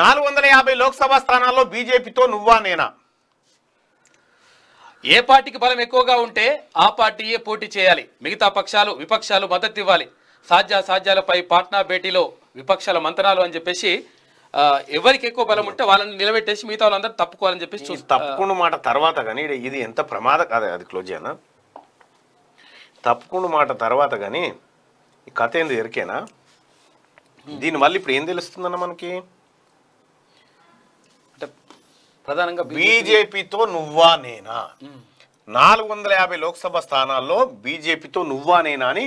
నాలుగు వందల యాభై లోక్సభ స్థానాల్లో బీజేపీతో నువ్వా నేనా ఏ పార్టీకి బలం ఎక్కువగా ఉంటే ఆ పార్టీయే పోటీ చేయాలి మిగతా పక్షాలు విపక్షాలు మద్దతు ఇవ్వాలి సాధ్యాసాధ్యాలపై పాట్నా భేటీలో విపక్షాల మంతనాలు అని చెప్పేసి ఎవరికి ఎక్కువ బలం ఉంటే వాళ్ళని నిలబెట్టేసి మిగతా వాళ్ళందరూ తప్పుకోవాలని చెప్పేసి తప్పుకుండా మాట తర్వాత కానీ ఇది ఎంత ప్రమాద కాదు అది క్లోజ్ అయినా తప్పుకుండా మాట తర్వాత కానీ కథ ఏంది ఎరికేనా దీని మళ్ళీ ఇప్పుడు ఏం తెలుస్తుందన్న మనకి ప్రధానంగా బీజేపీతో నువ్వా నేనా నాలుగు వందల యాభై లోక్సభ స్థానాల్లో బీజేపీతో నువ్వా నేనా అని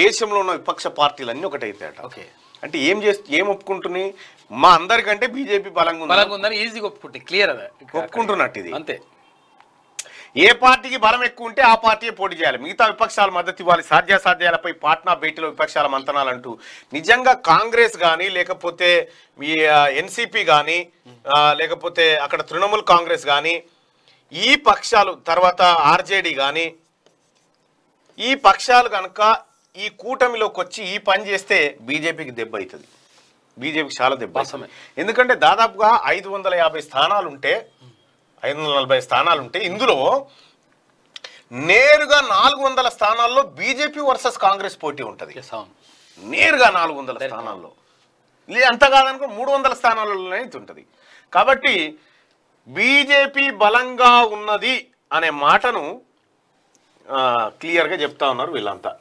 దేశంలో ఉన్న విపక్ష పార్టీలన్నీ ఒకటైతాయట ఓకే అంటే ఏం చేస్తే ఏం ఒప్పుకుంటున్నాయి మా అందరికంటే బీజేపీ బలంగా ఉందని ఈజీగా ఒప్పుకుంటే క్లియర్ అదే ఒప్పుకుంటున్నట్టు ఇది అంతే ఏ పార్టీకి బలం ఎక్కువ ఉంటే ఆ పార్టీ పోటీ చేయాలి మిగతా విపక్షాల మద్దతు ఇవ్వాలి సాధ్యాసాధ్యాలపై పాట్నా భేటీలో విపక్షాల మంతనాలంటూ నిజంగా కాంగ్రెస్ కానీ లేకపోతే మీ ఎన్సీపీ కానీ లేకపోతే అక్కడ తృణమూల్ కాంగ్రెస్ కానీ ఈ పక్షాలు తర్వాత ఆర్జేడీ కానీ ఈ పక్షాలు కనుక ఈ కూటమిలోకి వచ్చి ఈ పని చేస్తే బీజేపీకి దెబ్బ అవుతుంది బీజేపీకి చాలా దెబ్బ ఎందుకంటే దాదాపుగా ఐదు స్థానాలు ఉంటే ఐదు వందల నలభై స్థానాలు ఉంటాయి ఇందులో నేరుగా నాలుగు వందల స్థానాల్లో బీజేపీ వర్సెస్ కాంగ్రెస్ పోటీ ఉంటుంది నేరుగా నాలుగు వందల స్థానాల్లో అంత కాదనుకో మూడు వందల స్థానాలలోనే ఉంటుంది కాబట్టి బీజేపీ బలంగా ఉన్నది అనే మాటను క్లియర్గా చెప్తా ఉన్నారు వీళ్ళంతా